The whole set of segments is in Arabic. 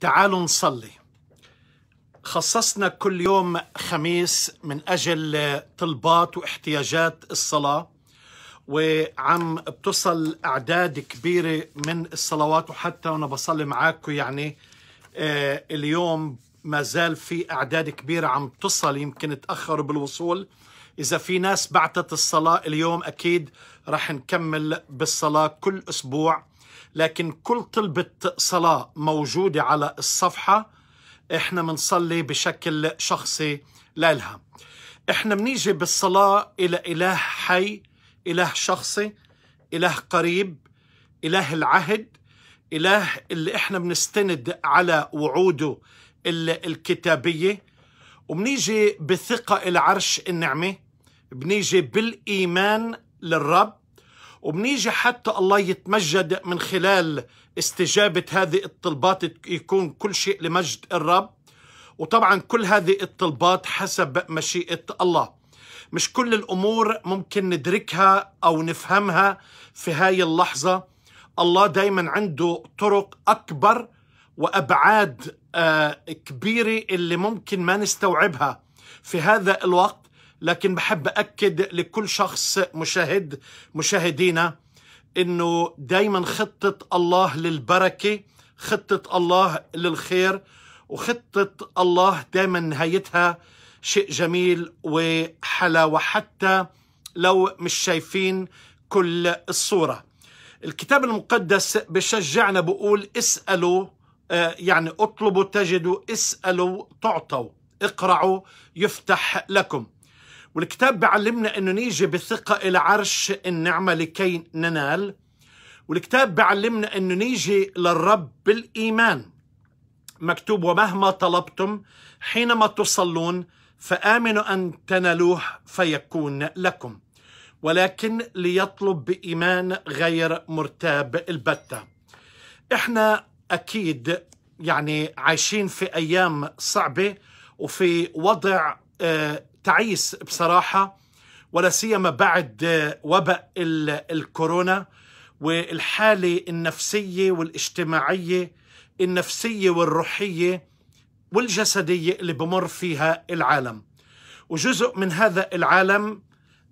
تعالوا نصلي خصصنا كل يوم خميس من أجل طلبات واحتياجات الصلاة وعم بتصل أعداد كبيرة من الصلوات وحتى وأنا بصلي معاكم يعني آه، اليوم ما زال في أعداد كبيرة عم تصل يمكن تأخروا بالوصول إذا في ناس بعتت الصلاة اليوم أكيد رح نكمل بالصلاة كل أسبوع لكن كل طلبة صلاة موجودة على الصفحة احنا بنصلي بشكل شخصي لإلها احنا بنيجي بالصلاة إلى إله حي إله شخصي إله قريب إله العهد إله اللي إحنا بنستند على وعوده الكتابية وبنيجي بثقة إلى عرش النعمة بنيجي بالإيمان للرب وبنيجي حتى الله يتمجد من خلال استجابة هذه الطلبات يكون كل شيء لمجد الرب وطبعا كل هذه الطلبات حسب مشيئة الله مش كل الأمور ممكن ندركها أو نفهمها في هاي اللحظة الله دايما عنده طرق أكبر وأبعاد آه، كبيرة اللي ممكن ما نستوعبها في هذا الوقت لكن بحب أكد لكل شخص مشاهد مشاهدينا أنه دايما خطة الله للبركة خطة الله للخير وخطة الله دايما نهايتها شيء جميل وحلا وحتى لو مش شايفين كل الصورة الكتاب المقدس بشجعنا بقول اسألوا آه، يعني اطلبوا تجدوا اسألوا تعطوا اقرعوا يفتح لكم والكتاب بيعلمنا انه نيجي بثقه الى عرش النعمه لكي ننال والكتاب بيعلمنا انه نيجي للرب بالايمان مكتوب ومهما طلبتم حينما تصلون فامنوا ان تنالوه فيكون لكم ولكن ليطلب بايمان غير مرتاب البته احنا اكيد يعني عايشين في ايام صعبه وفي وضع آه، تعيس بصراحة ولا سيما بعد وباء الكورونا والحالة النفسية والاجتماعية النفسية والروحية والجسدية اللي بمر فيها العالم وجزء من هذا العالم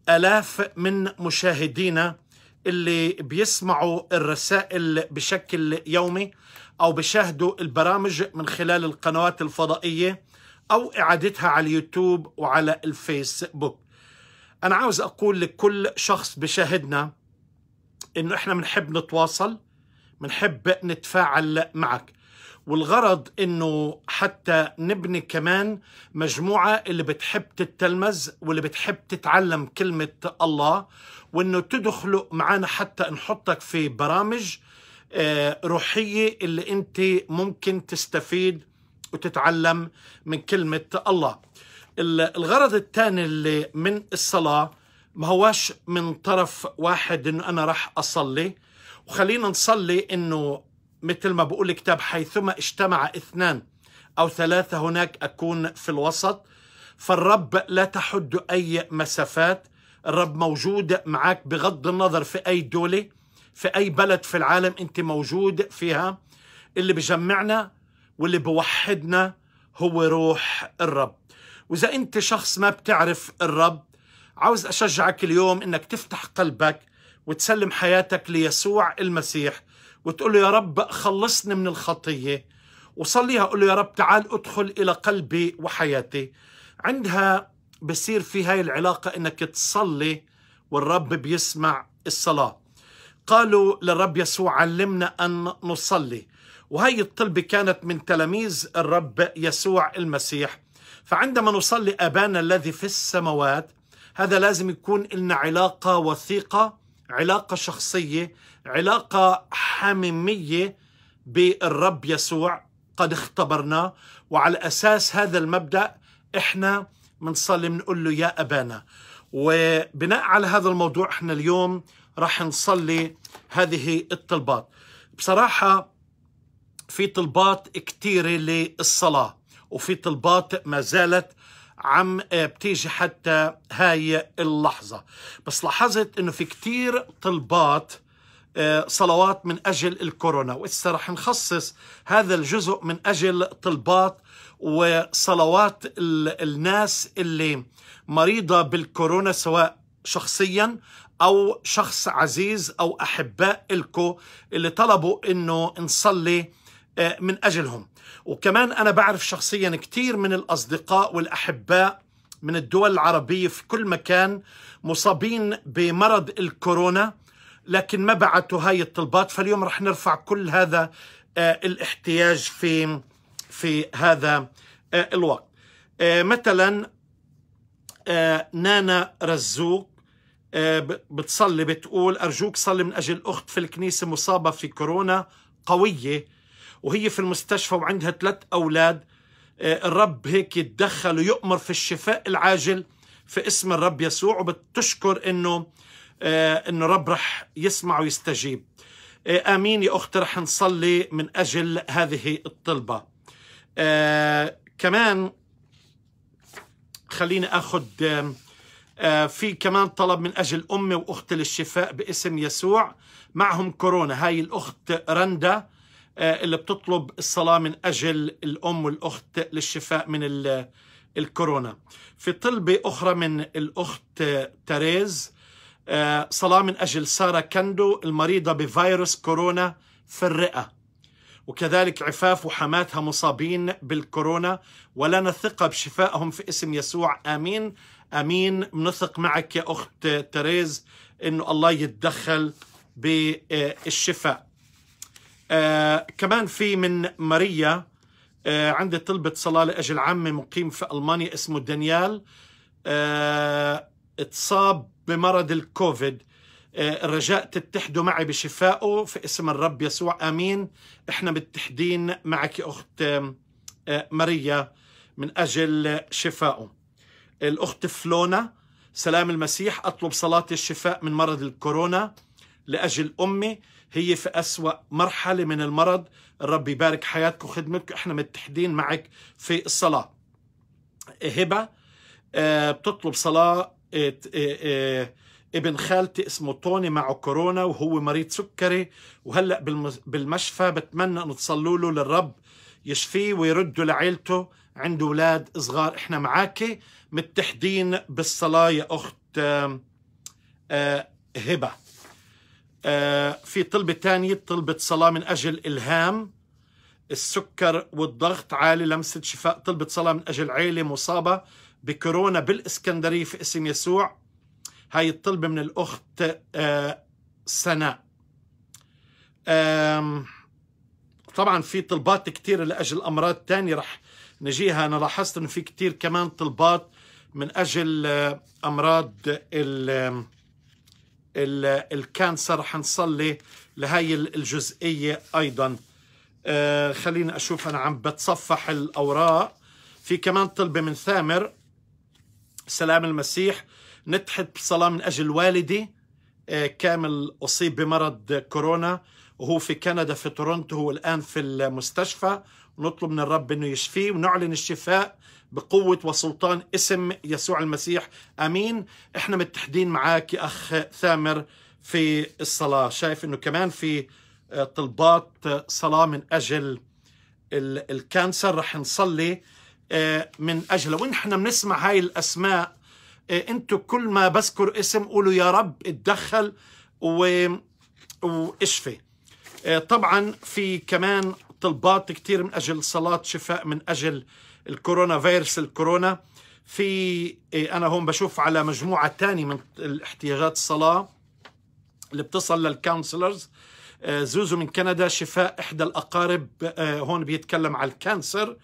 آلاف من مشاهدينا اللي بيسمعوا الرسائل بشكل يومي أو بيشاهدوا البرامج من خلال القنوات الفضائية أو إعادتها على اليوتيوب وعلى الفيسبوك أنا عاوز أقول لكل شخص بشاهدنا إنه إحنا بنحب نتواصل بنحب نتفاعل معك والغرض انه حتى نبني كمان مجموعه اللي بتحب تتلمذ واللي بتحب تتعلم كلمه الله وانه تدخلوا معنا حتى نحطك في برامج آه، روحيه اللي انت ممكن تستفيد وتتعلم من كلمة الله الغرض الثاني اللي من الصلاة ما هواش من طرف واحد انه انا راح اصلي وخلينا نصلي انه مثل ما بقول الكتاب حيثما اجتمع اثنان او ثلاثة هناك اكون في الوسط فالرب لا تحد اي مسافات الرب موجود معك بغض النظر في اي دولة في اي بلد في العالم انت موجود فيها اللي بجمعنا واللي بوحدنا هو روح الرب وإذا أنت شخص ما بتعرف الرب عاوز أشجعك اليوم أنك تفتح قلبك وتسلم حياتك ليسوع المسيح وتقول له يا رب خلصني من الخطية وصليها قول له يا رب تعال أدخل إلى قلبي وحياتي عندها بصير في هاي العلاقة أنك تصلي والرب بيسمع الصلاة قالوا للرب يسوع علمنا أن نصلي وهي الطلبة كانت من تلاميذ الرب يسوع المسيح فعندما نصلي أبانا الذي في السماوات هذا لازم يكون لنا علاقة وثيقة علاقة شخصية علاقة حميمية بالرب يسوع قد اختبرناه وعلى أساس هذا المبدأ إحنا بنصلي بنقول له يا أبانا وبناء على هذا الموضوع إحنا اليوم راح نصلي هذه الطلبات بصراحة في طلبات كثيره للصلاه وفي طلبات ما زالت عم آه، بتيجي حتى هاي اللحظة بس لاحظت انه في كتير طلبات آه، صلوات من أجل الكورونا وإسا رح نخصص هذا الجزء من أجل طلبات وصلوات الناس اللي مريضة بالكورونا سواء شخصيا أو شخص عزيز أو أحباء إلكو اللي طلبوا إنه نصلي آه، من أجلهم وكمان أنا بعرف شخصيا كثير من الأصدقاء والأحباء من الدول العربية في كل مكان مصابين بمرض الكورونا لكن ما بعتوا هاي الطلبات فاليوم رح نرفع كل هذا آه، الاحتياج في في هذا آه، الوقت مثلا نانا رزوق بتصلي بتقول أرجوك صلي من أجل أخت في الكنيسة مصابة في كورونا قوية وهي في المستشفى وعندها ثلاث أولاد آه، الرب هيك يتدخل ويؤمر في الشفاء العاجل في اسم الرب يسوع وبتشكر انه آه، انه رب رح يسمع ويستجيب آه، امين يا اختي رح نصلي من اجل هذه الطلبه كمان خليني اخذ في كمان طلب من اجل امي واختي للشفاء باسم يسوع معهم كورونا هاي الاخت رندا آه، اللي بتطلب الصلاة من أجل الأم والأخت للشفاء من الكورونا في طلبة أخرى من الأخت تريز آه، صلاة من أجل سارة كندو المريضة بفيروس كورونا في الرئة وكذلك عفاف وحماتها مصابين بالكورونا ولنا ثقة بشفائهم في اسم يسوع آمين أمين بنثق معك يا أخت تريز أنه الله يتدخل بالشفاء آه كمان في من ماريا آه عندي طلبة صلاة لأجل عمي مقيم في ألمانيا اسمه دانيال آه اتصاب بمرض الكوفيد آه، الرجاء تتحدوا معي بشفائه في اسم الرب يسوع امين احنا متحدين معك يا اخت آه، ماريا من اجل شفائه الاخت فلونا سلام المسيح اطلب صلاه الشفاء من مرض الكورونا لاجل امي هي في أسوأ مرحلة من المرض الرب يبارك حياتك وخدمتك احنا متحدين معك في الصلاة هبة آه، بتطلب صلاة آه، آه، ابن خالتي اسمه توني معه كورونا وهو مريض سكري وهلأ بالمشفى بتمنى أن تصلوا له للرب يشفيه ويرده لعيلته عنده أولاد صغار احنا معاك متحدين بالصلاة يا أخت هبة آه، في طلبة تانية طلبة صلاة من أجل إلهام السكر والضغط عالي لمسة شفاء طلبة صلاة من أجل عيلة مصابة بكورونا بالإسكندرية في اسم يسوع هاي الطلبة من الأخت آه، سناء طبعا في طلبات كتير لأجل أمراض تانية رح نجيها أنا لاحظت أنه في كثير كمان طلبات من أجل آه، أمراض ال الكانسر حنصلي لهي الجزئية أيضا آه خليني أشوف أنا عم بتصفح الأوراق في كمان طلبة من ثامر سلام المسيح نتحد بصلاة من أجل والدي آه كامل أصيب بمرض كورونا وهو في كندا في تورونتو هو الآن في المستشفى ونطلب من الرب أنه يشفيه ونعلن الشفاء بقوة وسلطان اسم يسوع المسيح أمين إحنا متحدين معاك يا أخ ثامر في الصلاة شايف أنه كمان في آه، طلبات آه، صلاة من أجل الكانسر رح نصلي آه، من أجله ونحن بنسمع هاي الأسماء أنتوا كل ما بذكر اسم قولوا يا رب اتدخل و... واشفي طبعا في كمان طلبات كثير من أجل صلاة شفاء من أجل الكورونا فيروس الكورونا في إيه، انا هون بشوف على مجموعه ثانيه من الاحتياجات الصلاه اللي بتصل للكونسلرز آه، زوزو من كندا شفاء احدى الاقارب آه، هون بيتكلم على الكانسر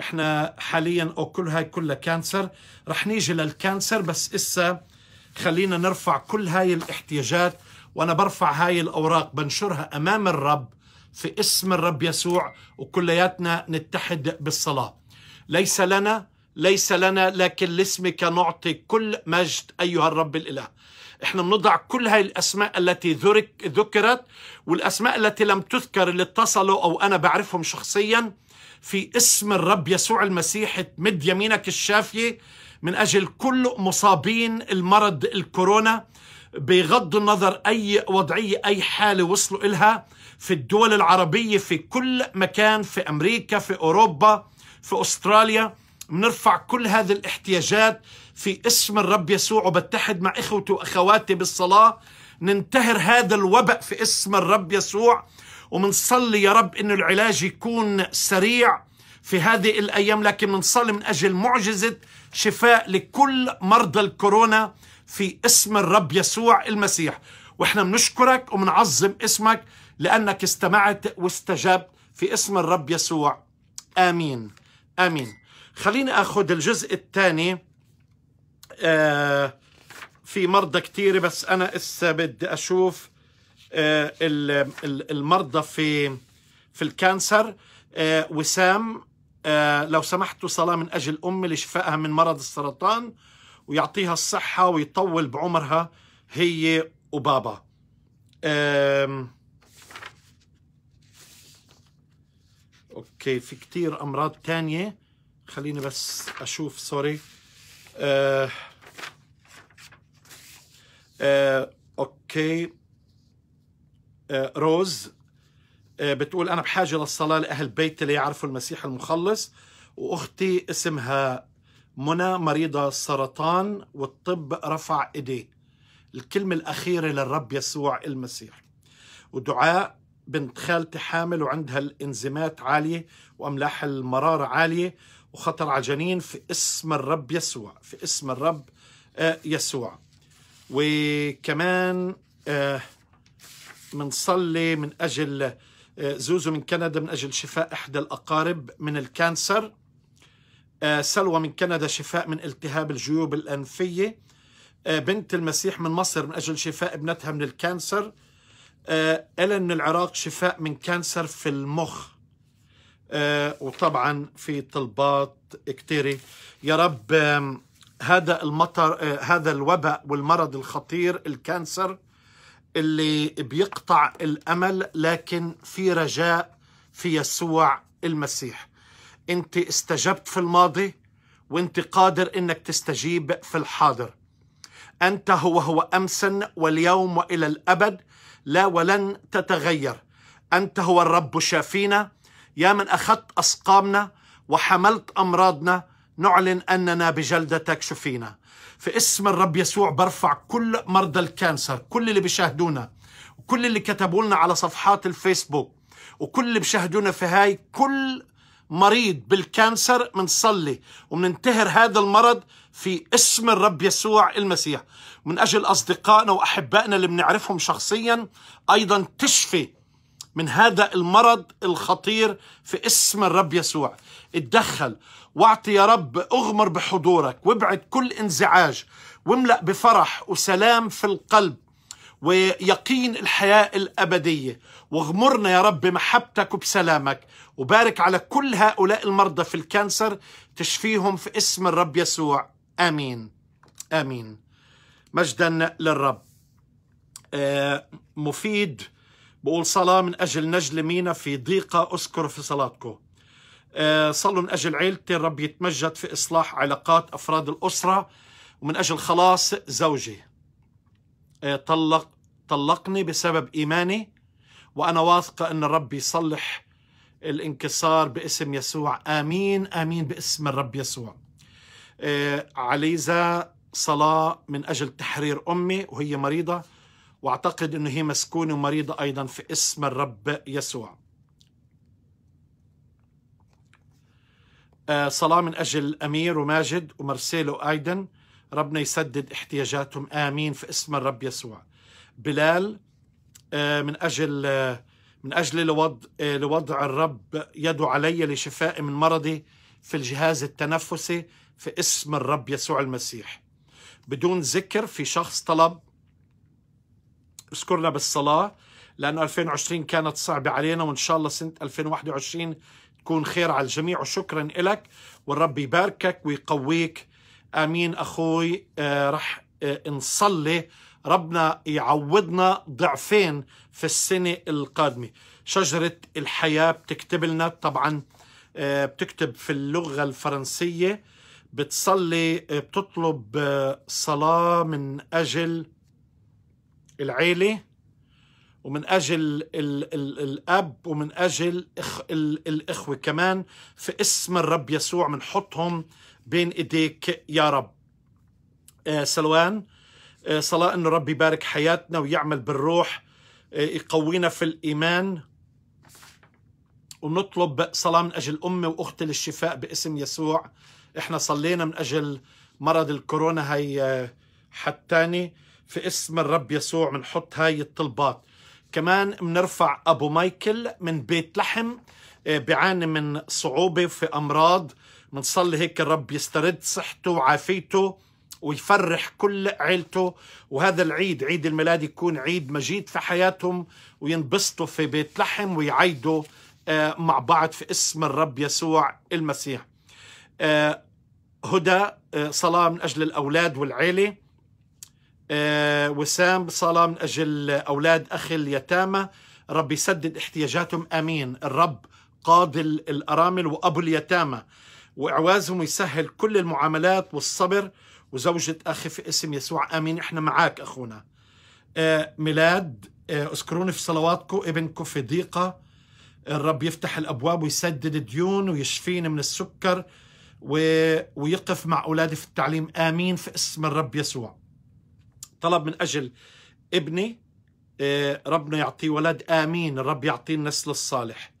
احنا حاليا او كل هاي كلها كانسر رح نيجي للكانسر بس اسا خلينا نرفع كل هاي الاحتياجات وانا برفع هاي الاوراق بنشرها امام الرب في اسم الرب يسوع وكلياتنا نتحد بالصلاه ليس لنا ليس لنا لكن لاسمك نعطي كل مجد أيها الرب الإله احنا بنضع كل هاي الاسماء التي ذكرت والاسماء التي لم تذكر اللي اتصلوا او انا بعرفهم شخصيا في اسم الرب يسوع المسيح تمد يمينك الشافيه من اجل كل مصابين المرض الكورونا بغض النظر اي وضعيه اي حاله وصلوا الها في الدول العربيه في كل مكان في امريكا في اوروبا في أستراليا بنرفع كل هذه الاحتياجات في اسم الرب يسوع وبتحد مع إخوتي وأخواتي بالصلاة ننتهر هذا الوباء في اسم الرب يسوع ومنصلي يا رب أن العلاج يكون سريع في هذه الأيام لكن بنصلي من أجل معجزة شفاء لكل مرضى الكورونا في اسم الرب يسوع المسيح واحنا بنشكرك وبنعظم اسمك لأنك استمعت واستجبت في اسم الرب يسوع آمين امين خليني اخذ الجزء الثاني آه في مرضى كثير بس انا اسا بدي اشوف آه المرضى في في الكانسر آه وسام آه لو سمحتوا صلاة من أجل أمي لشفائها من مرض السرطان ويعطيها الصحة ويطول بعمرها هي وبابا آه اوكي في كثير امراض ثانيه خليني بس اشوف سوري آه آه اوكي آه روز آه بتقول انا بحاجه للصلاه لاهل بيتي ليعرفوا المسيح المخلص واختي اسمها منى مريضه سرطان والطب رفع ايديه الكلمه الاخيره للرب يسوع المسيح ودعاء بنت خالتي حامل وعندها الانزيمات عاليه واملاح المراره عاليه وخطر على جنين في اسم الرب يسوع في اسم الرب آه، يسوع وكمان بنصلي آه، من اجل آه، زوزو من كندا من اجل شفاء احدى الاقارب من الكانسر سلوى من كندا شفاء من التهاب الجيوب الانفيه بنت المسيح من مصر من اجل شفاء ابنتها من الكانسر قال آه، من العراق شفاء من كانسر في المخ آه، وطبعا في طلبات كثيره يا رب هذا المطر آه، هذا الوباء والمرض الخطير الكانسر اللي بيقطع الامل لكن في رجاء في يسوع المسيح انت استجبت في الماضي وانت قادر انك تستجيب في الحاضر انت هو هو امسا واليوم والى الابد لا ولن تتغير أنت هو الرب شافينا يا من أخذت أسقامنا وحملت أمراضنا نعلن أننا بجلدتك شفينا في اسم الرب يسوع برفع كل مرضى الكانسر كل اللي بيشاهدونا وكل اللي كتبوا لنا على صفحات الفيسبوك وكل اللي بيشاهدونا في هاي كل مريض بالكانسر منصلي ومننتهر هذا المرض في اسم الرب يسوع المسيح من أجل أصدقائنا وأحبائنا اللي بنعرفهم شخصيا أيضا تشفي من هذا المرض الخطير في اسم الرب يسوع اتدخل واعطي يا رب اغمر بحضورك وابعد كل انزعاج واملأ بفرح وسلام في القلب ويقين الحياة الأبدية واغمرنا يا رب محبتك وبسلامك وبارك على كل هؤلاء المرضى في الكانسر تشفيهم في اسم الرب يسوع آمين آمين مجدا للرب آه مفيد بقول صلاة من أجل نجل مينا في ضيقة أذكر في صلاتكم آه صلوا من أجل عيلتي الرب يتمجد في إصلاح علاقات أفراد الأسرة ومن أجل خلاص زوجي إيه، طلق طلقني بسبب إيماني وأنا واثقة أن الرب يصلح الانكسار باسم يسوع آمين آمين باسم الرب يسوع إيه، عليزة صلاة من أجل تحرير أمي وهي مريضة وأعتقد أنه هي مسكونة ومريضة أيضا في اسم الرب يسوع إيه، صلاة من أجل أمير وماجد ومرسيلو آيدن ربنا يسدد احتياجاتهم آمين في اسم الرب يسوع بلال آه، من أجل آه، من أجل لوضع, آه، لوضع الرب يده علي لشفائي من مرضي في الجهاز التنفسي في اسم الرب يسوع المسيح بدون ذكر في شخص طلب اذكرنا بالصلاة لأنه 2020 كانت صعبة علينا وإن شاء الله سنة 2021 تكون خير على الجميع وشكرا لك والرب يباركك ويقويك امين اخوي آه، رح آه، نصلي ربنا يعوضنا ضعفين في السنه القادمه شجره الحياه بتكتب لنا طبعا آه، بتكتب في اللغه الفرنسيه بتصلي بتطلب صلاه من اجل العيله ومن اجل ال ال الاب ومن اجل ال الاخوه كمان في اسم الرب يسوع بنحطهم بين ايديك يا رب آه، سلوان آه، صلاة أن رب يبارك حياتنا ويعمل بالروح آه، يقوينا في الإيمان ونطلب صلاة من أجل أمي وأختي للشفاء باسم يسوع إحنا صلينا من أجل مرض الكورونا هاي حتاني في اسم الرب يسوع بنحط هاي الطلبات كمان بنرفع أبو مايكل من بيت لحم آه، بيعاني من صعوبة في أمراض بنصلي هيك الرب يسترد صحته وعافيته ويفرح كل عيلته وهذا العيد عيد الميلاد يكون عيد مجيد في حياتهم وينبسطوا في بيت لحم ويعيدوا آه، مع بعض في اسم الرب يسوع المسيح آه، هدى صلاة من أجل الأولاد والعيلة وسام صلاة من أجل أولاد أخي اليتامى رب يسدد احتياجاتهم امين الرب قاضي الأرامل وأبو اليتامى وإعوازهم يسهل كل المعاملات والصبر وزوجة أخي في اسم يسوع آمين إحنا معاك أخونا آه، ميلاد آه، اذكروني في صلواتكم ابنكم في ضيقة الرب يفتح الأبواب ويسدد ديون ويشفيني من السكر ويقف مع أولادي في التعليم آمين في اسم الرب يسوع طلب من أجل ابني آه، ربنا يعطيه ولد آمين الرب يعطيه النسل الصالح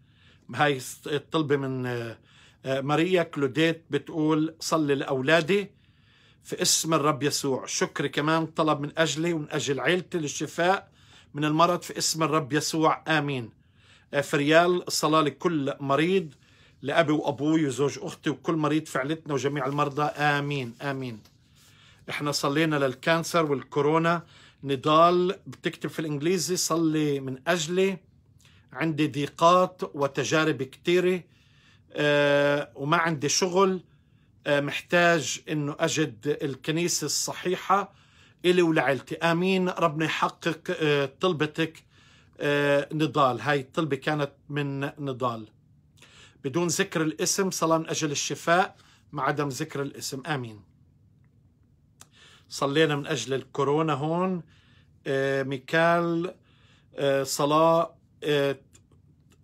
هاي الطلبة من آه، آه، ماريا كلوديت بتقول صلي لأولادي في اسم الرب يسوع شكري كمان طلب من أجلي ومن أجل عيلتي للشفاء من المرض في اسم الرب يسوع آمين آه، فريال صلاة لكل مريض لأبي وأبوي وزوج أختي وكل مريض في عيلتنا وجميع المرضى آمين آمين احنا صلينا للكانسر والكورونا نضال بتكتب في الإنجليزي صلي من أجلي عندي ضيقات وتجارب كثيرة آه، وما عندي شغل آه، محتاج انه اجد الكنيسه الصحيحه الي ولعيلتي امين ربنا يحقق آه، طلبتك نضال هاي الطلبه كانت من نضال بدون ذكر الاسم صلاه من اجل الشفاء مع عدم ذكر الاسم امين صلينا من اجل الكورونا هون ميكال صلاه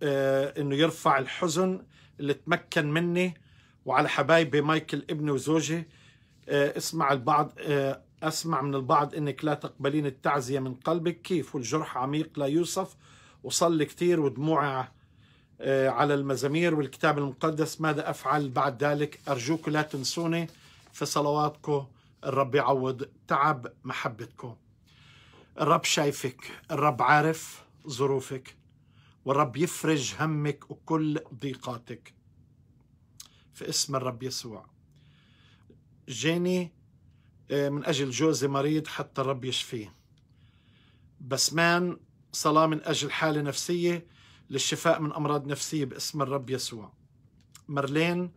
آه، انه يرفع الحزن اللي تمكن مني وعلى حبايبي مايكل ابني وزوجي آه، اسمع البعض آه، اسمع من البعض انك لا تقبلين التعزيه من قلبك كيف والجرح عميق لا يوصف وصلي كثير ودموعي على المزامير والكتاب المقدس ماذا افعل بعد ذلك ارجوك لا تنسوني في صلواتكم الرب يعوض تعب محبتكم الرب شايفك الرب عارف ظروفك والرب يفرج همك وكل ضيقاتك في اسم الرب يسوع جاني آه، من أجل جوزي مريض حتى الرب يشفيه بسمان صلاة من أجل حالة نفسية للشفاء من أمراض نفسية باسم الرب يسوع مرلين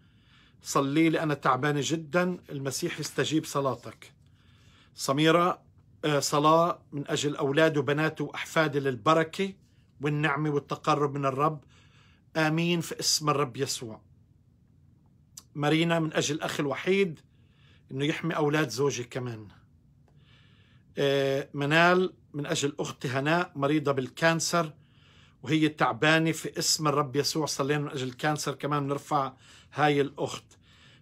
صلي لي أنا تعبانة جدا المسيح يستجيب صلاتك سميرة آه، صلاة من أجل أولاد وبنات وأحفادي للبركة والنعمة والتقرب من الرب آمين في اسم الرب يسوع مارينا من أجل أخي الوحيد أنه يحمي أولاد زوجي كمان آه، منال من أجل أختي هناء مريضة بالكانسر وهي تعبانة في اسم الرب يسوع صلينا من أجل الكانسر كمان نرفع هاي الأخت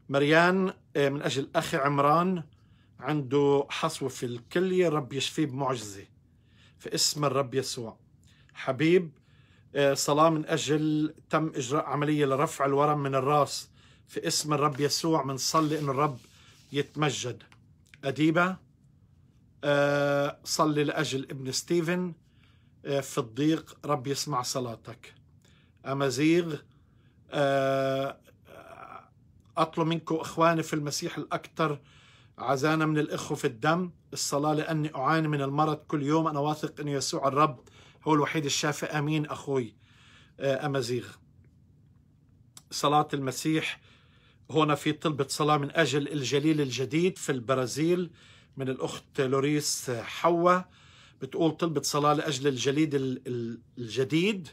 مريان آه، من أجل أخي عمران عنده حصوة في الكلية رب يشفيه بمعجزة في اسم الرب يسوع حبيب آه، صلاة من أجل تم إجراء عملية لرفع الورم من الراس في اسم الرب يسوع بنصلي أن الرب يتمجد أديبة آه، صلي لأجل ابن ستيفن آه، في الضيق رب يسمع صلاتك أمازيغ أطلب منكم إخواني في المسيح الأكثر عزانا من الإخوة في الدم الصلاة لأني أعاني من المرض كل يوم أنا واثق أن يسوع الرب هو الوحيد الشافي أمين أخوي آه، أمازيغ صلاة المسيح هنا في طلبة صلاة من أجل الجليل الجديد في البرازيل من الأخت لوريس حوا بتقول طلبة صلاة لأجل الجليد الجديد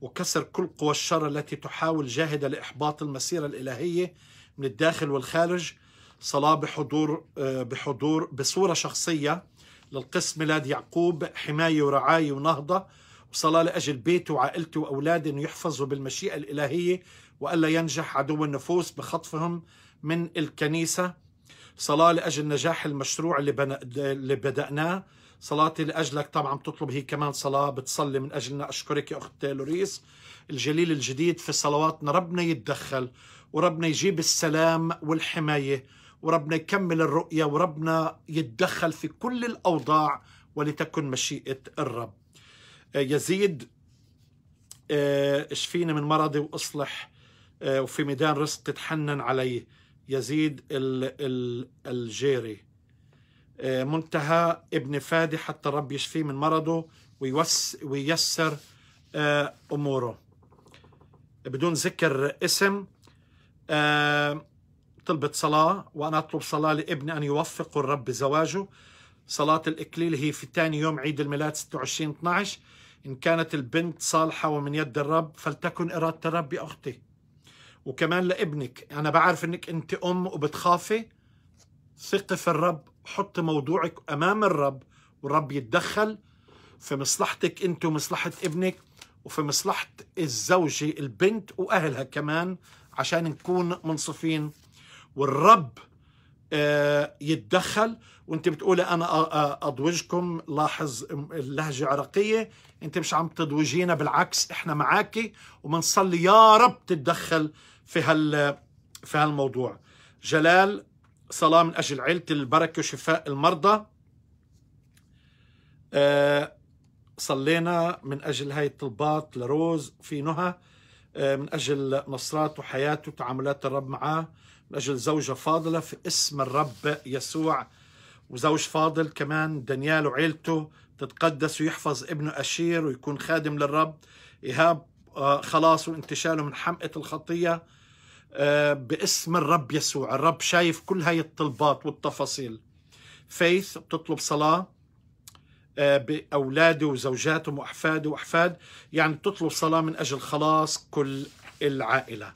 وكسر كل قوى الشر التي تحاول جاهدة لإحباط المسيرة الإلهية من الداخل والخارج صلاة بحضور آه، بحضور بصورة شخصية للقس ميلاد يعقوب حماية ورعاية ونهضة وصلاة لأجل بيته وعائلته وأولاده أن يحفظوا بالمشيئة الإلهية وألا ينجح عدو النفوس بخطفهم من الكنيسة صلاة لأجل نجاح المشروع اللي, اللي بدأناه صلاتي لأجلك طبعا بتطلب هي كمان صلاة بتصلي من أجلنا أشكرك يا أخت لوريس الجليل الجديد في صلواتنا ربنا يتدخل وربنا يجيب السلام والحماية وربنا يكمل الرؤية وربنا يتدخل في كل الأوضاع ولتكن مشيئة الرب آه، يزيد اشفيني آه، من مرضي واصلح آه، وفي ميدان رزق تتحنن علي يزيد الجيري منتهى ابن فادي حتى الرب يشفيه من مرضه ويوس وييسر اموره بدون ذكر اسم طلبت صلاة وأنا أطلب صلاة لابني أن يوفق الرب بزواجه صلاة الإكليل هي في ثاني يوم عيد الميلاد 26 12 إن كانت البنت صالحة ومن يد الرب فلتكن إرادة الرب يا أختي وكمان لابنك أنا بعرف أنك أنت أم وبتخافي ثقي في الرب حط موضوعك أمام الرب والرب يتدخل في مصلحتك أنت ومصلحة ابنك وفي مصلحة الزوجة البنت وأهلها كمان عشان نكون منصفين والرب آه، يتدخل وانت بتقولي انا اضوجكم لاحظ اللهجه عراقيه انت مش عم تضوجينا بالعكس احنا معاكي وبنصلي يا رب تتدخل في هال في هالموضوع جلال صلاه من اجل عيله البركه وشفاء المرضى آه، صلينا من اجل هاي الطلبات لروز في نهى آه، من اجل نصرات وحياته وتعاملات الرب معاه من أجل زوجة فاضلة في اسم الرب يسوع وزوج فاضل كمان دانيال وعيلته تتقدس ويحفظ ابنه أشير ويكون خادم للرب إيهاب آه، خلاص وانتشاله من حمقة الخطية آه، باسم الرب يسوع الرب شايف كل هاي الطلبات والتفاصيل فيث بتطلب صلاة آه، بأولاده وزوجاتهم وأحفاده وأحفاد يعني بتطلب صلاة من أجل خلاص كل العائلة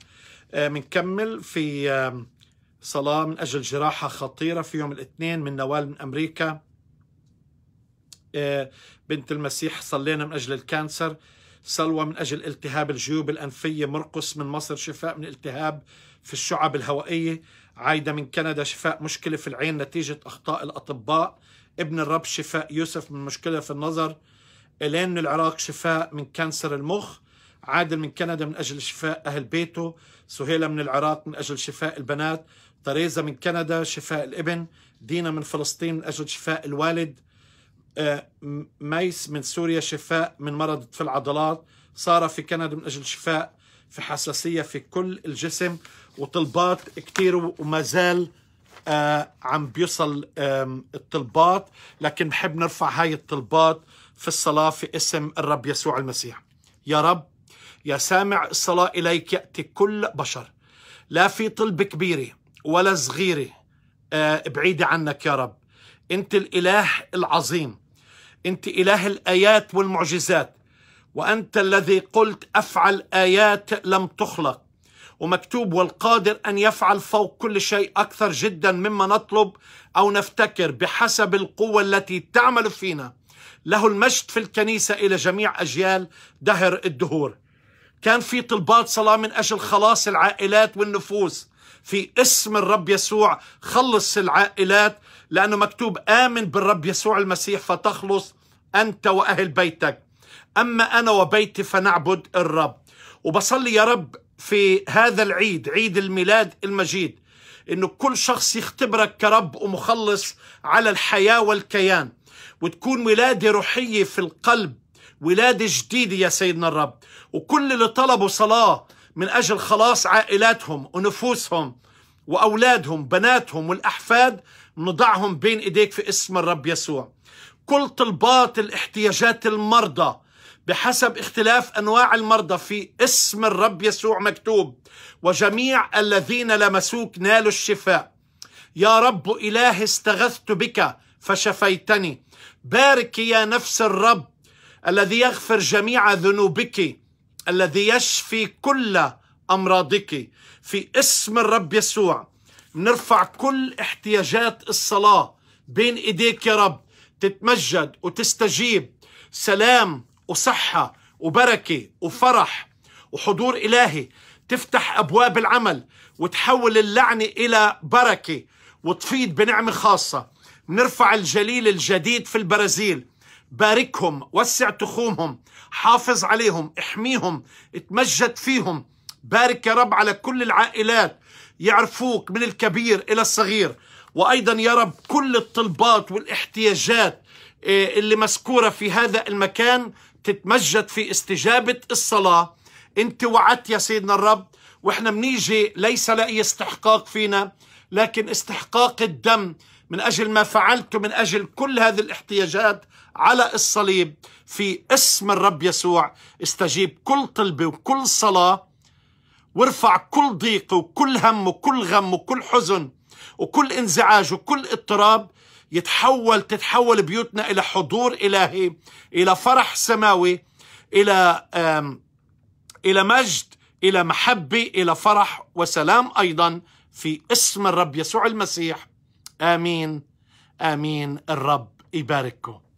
بنكمل آه، في آه، صلاة من أجل جراحة خطيرة في يوم الاثنين من نوال من أمريكا آه، بنت المسيح صلينا من أجل الكانسر سلوى من أجل التهاب الجيوب الأنفية مرقس من مصر شفاء من التهاب في الشعب الهوائية عايدة من كندا شفاء مشكلة في العين نتيجة أخطاء الأطباء ابن الرب شفاء يوسف من مشكلة في النظر إلين من العراق شفاء من كانسر المخ عادل من كندا من أجل شفاء أهل بيته سهيلة من العراق من أجل شفاء البنات تريزا من كندا شفاء الابن دينا من فلسطين من أجل شفاء الوالد آه، ميس من سوريا شفاء من مرض في العضلات سارة في كندا من أجل شفاء في حساسية في كل الجسم وطلبات كتير وما زال آه، عم بيوصل الطلبات لكن بحب نرفع هاي الطلبات في الصلاة في اسم الرب يسوع المسيح يا رب يا سامع الصلاة إليك يأتي كل بشر لا في طلب كبيرة ولا صغيرة آه، بعيدة عنك يا رب أنت الإله العظيم أنت إله الآيات والمعجزات وأنت الذي قلت أفعل آيات لم تخلق ومكتوب والقادر أن يفعل فوق كل شيء أكثر جدا مما نطلب أو نفتكر بحسب القوة التي تعمل فينا له المجد في الكنيسة إلى جميع أجيال دهر الدهور كان في طلبات صلاة من أجل خلاص العائلات والنفوس في اسم الرب يسوع خلص العائلات لأنه مكتوب آمن بالرب يسوع المسيح فتخلص أنت وأهل بيتك أما أنا وبيتي فنعبد الرب وبصلي يا رب في هذا العيد عيد الميلاد المجيد انه كل شخص يختبرك كرب ومخلص على الحياه والكيان وتكون ولاده روحيه في القلب ولادة جديدة يا سيدنا الرب وكل اللي طلبوا صلاة من أجل خلاص عائلاتهم ونفوسهم وأولادهم بناتهم والأحفاد نضعهم بين إيديك في اسم الرب يسوع كل طلبات الاحتياجات المرضى بحسب اختلاف انواع المرضى في اسم الرب يسوع مكتوب وجميع الذين لمسوك نالوا الشفاء يا رب الهي استغثت بك فشفيتني بارك يا نفس الرب الذي يغفر جميع ذنوبك الذي يشفي كل امراضك في اسم الرب يسوع نرفع كل احتياجات الصلاه بين ايديك يا رب تتمجد وتستجيب سلام وصحه وبركه وفرح وحضور الهي تفتح ابواب العمل وتحول اللعنه الى بركه وتفيض بنعمه خاصه نرفع الجليل الجديد في البرازيل باركهم وسع تخومهم حافظ عليهم احميهم اتمجد فيهم بارك يا رب على كل العائلات يعرفوك من الكبير إلى الصغير وأيضا يا رب كل الطلبات والاحتياجات آه، اللي مذكورة في هذا المكان تتمجد في استجابة الصلاة انت وعدت يا سيدنا الرب واحنا بنيجي ليس لأي استحقاق فينا لكن استحقاق الدم من اجل ما فعلت من اجل كل هذه الاحتياجات على الصليب في اسم الرب يسوع استجيب كل طلبه وكل صلاه وارفع كل ضيق وكل هم وكل غم وكل حزن وكل انزعاج وكل اضطراب يتحول تتحول بيوتنا الى حضور الهي الى فرح سماوي الى الى مجد الى محبه الى فرح وسلام ايضا في اسم الرب يسوع المسيح آمين آمين الرب يبارككم